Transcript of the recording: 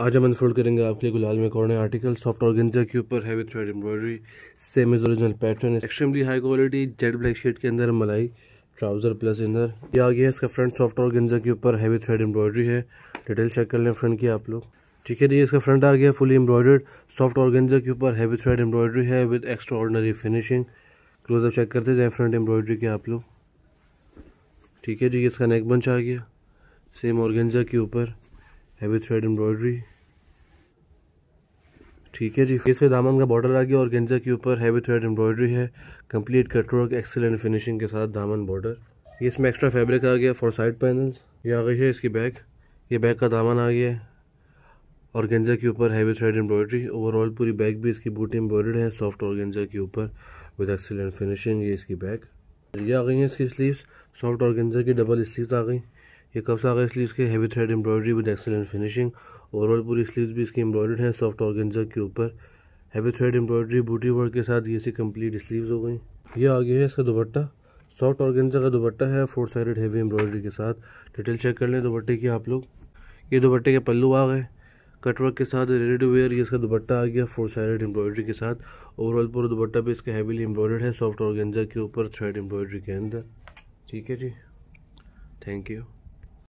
आज हम अनफोल्ड करेंगे आपके लिए गुलाल में कॉर्नर आर्टिकल सॉफ्ट ऑर्गेंजा के ऊपर heavy thread embroidery same is original pattern extremely high quality jade black shade के अंदर मलाई ट्राउजर प्लस इनर ये आ गया इसका फ्रंट सॉफ्ट ऑर्गेंजा के ऊपर हैवी थ्रेड एम्ब्रॉयडरी है डिटेल चेक कर लें फ्रंट की आप लोग ठीक है जी इसका फ्रंट आ गया फुली एम्ब्रॉयडर्ड सॉफ्ट ऑर्गेंजा के ऊपर हैवी थ्रेड एम्ब्रॉयडरी है with extraordinary finishing close up check करते जाए फ्रंट एम्ब्रॉयडरी के आप लोग ठीक है जी इसका नेक बंच आ गया सेम ऑर्गेंजा के ऊपर हैवी थ्रेड एम्ब्रॉयडरी ठीक है जी फेस दामन का बॉर्डर आ गया और गेंजा के ऊपर हैवी थ्रेड एम्ब्रॉयडरी है कंप्लीट कटवर्क एक्सेलेंट फिनिशिंग के साथ दामन बॉर्डर ये इसमें एक्स्ट्रा फैब्रिक आ गया फॉर साइड पैनल्स ये आ गई है इसकी बैक ये बैक का दामन आ गया है और गेंजा के ऊपर हैवी थ्रेड एम्ब्रॉयडरी ओवरऑल पूरी बैग भी इसकी बूटी एम्ब्रॉयड है सॉफ्ट और गेंजा के ऊपर विद एक्सेलेंट फिनिशिंग ये इसकी बैग ये आ गई है इसकी स्लीव सॉफ्ट और गेंजा की डबल स्लीव आ गई ये कब सा आ इसलिए इसके heavy thread embroidery with excellent finishing overall पूरी स्लीव्स भी इसकी एम्ब्रॉयडर्ड है सॉफ्ट ऑर्गेंजा के ऊपर हैवी थ्रेड एम्ब्रॉयडरी बूटी वर्क के साथ ये सी कंप्लीट स्लीव्स हो गई ये आ गया है इसका दुपट्टा सॉफ्ट ऑर्गेंजा का दुपट्टा है फोर साइडेड हैवी एम्ब्रॉयडरी के साथ डिटेल चेक कर लें दुपट्टे की आप लोग ये दुपट्टे के पल्लू आ गए कटवर्क के साथ रेडी टू वेयर ये इसका दुपट्टा आ गया फोर साइडेड एम्ब्रॉयडरी के साथ ओवरऑल पूरा दुपट्टा भी इसका हैवीली एम्ब्रॉयडर्ड है सॉफ्ट ऑर्गेंजा के ऊपर थ्रेड एम्ब्रॉयडरी के अंदर ठीक है जी थैंक यू